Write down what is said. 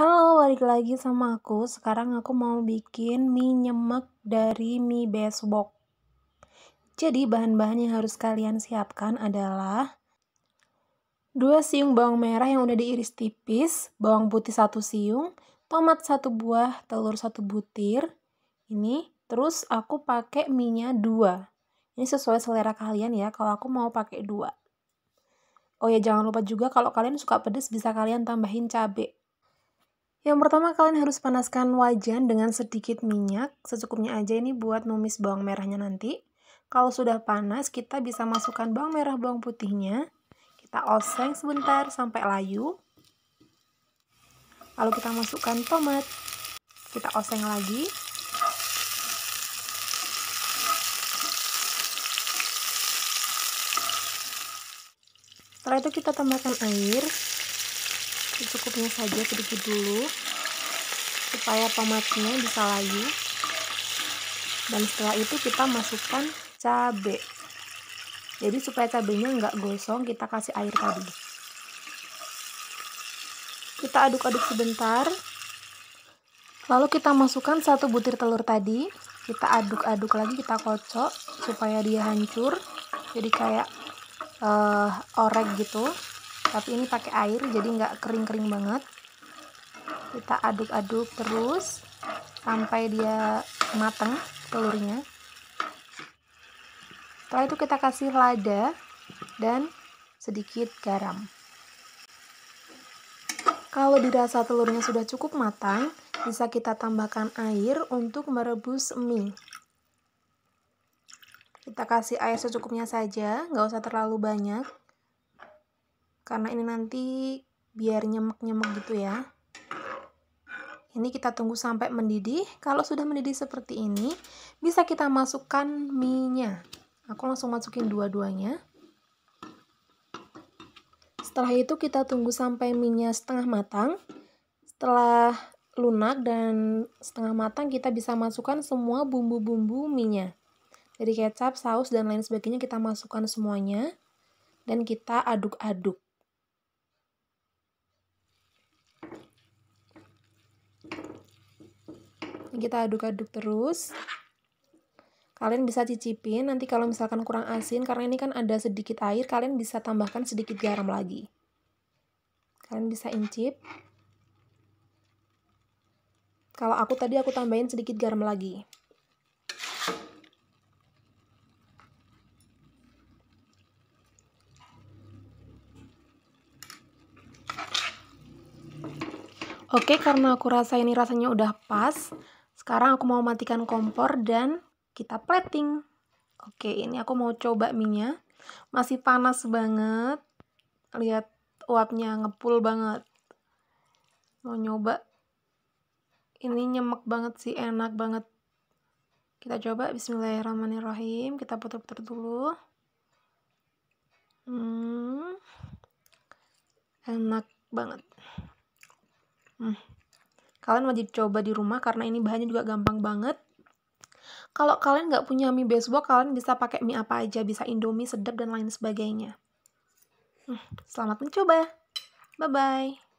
Halo, balik lagi sama aku. Sekarang aku mau bikin mie nyemek dari mie besbok. Jadi, bahan-bahan yang harus kalian siapkan adalah 2 siung bawang merah yang udah diiris tipis, bawang putih 1 siung, tomat 1 buah, telur 1 butir. Ini, terus aku pakai minyak 2. Ini sesuai selera kalian ya, kalau aku mau pakai 2. Oh ya, jangan lupa juga kalau kalian suka pedas bisa kalian tambahin cabai yang pertama kalian harus panaskan wajan dengan sedikit minyak, secukupnya aja ini buat numis bawang merahnya nanti. Kalau sudah panas, kita bisa masukkan bawang merah, bawang putihnya. Kita oseng sebentar sampai layu. Lalu kita masukkan tomat. Kita oseng lagi. Setelah itu kita tambahkan air secukupnya saja sedikit dulu supaya tomatnya bisa layu dan setelah itu kita masukkan cabai jadi supaya cabainya nggak gosong kita kasih air tadi kita aduk-aduk sebentar lalu kita masukkan satu butir telur tadi kita aduk-aduk lagi kita kocok supaya dia hancur jadi kayak uh, orek gitu tapi ini pakai air jadi nggak kering-kering banget kita aduk-aduk terus sampai dia mateng telurnya setelah itu kita kasih lada dan sedikit garam kalau dirasa telurnya sudah cukup matang bisa kita tambahkan air untuk merebus mie kita kasih air secukupnya saja nggak usah terlalu banyak karena ini nanti biar nyemek-nyemek gitu ya ini kita tunggu sampai mendidih kalau sudah mendidih seperti ini bisa kita masukkan mie-nya aku langsung masukin dua-duanya setelah itu kita tunggu sampai mie setengah matang setelah lunak dan setengah matang kita bisa masukkan semua bumbu-bumbu mie-nya dari kecap, saus, dan lain sebagainya kita masukkan semuanya dan kita aduk-aduk kita aduk-aduk terus kalian bisa cicipin nanti kalau misalkan kurang asin karena ini kan ada sedikit air kalian bisa tambahkan sedikit garam lagi kalian bisa incip kalau aku tadi aku tambahin sedikit garam lagi Oke, karena aku rasa ini rasanya udah pas, sekarang aku mau matikan kompor dan kita plating. Oke, ini aku mau coba minyak. Masih panas banget. Lihat uapnya ngepul banget. Mau nyoba. Ini nyemek banget sih, enak banget. Kita coba bismillahirrahmanirrahim. Kita putar-putar dulu. Hmm. Enak banget. Hmm kalian wajib coba di rumah karena ini bahannya juga gampang banget kalau kalian nggak punya mie baseball kalian bisa pakai mie apa aja bisa indomie sedap dan lain sebagainya hmm, selamat mencoba bye bye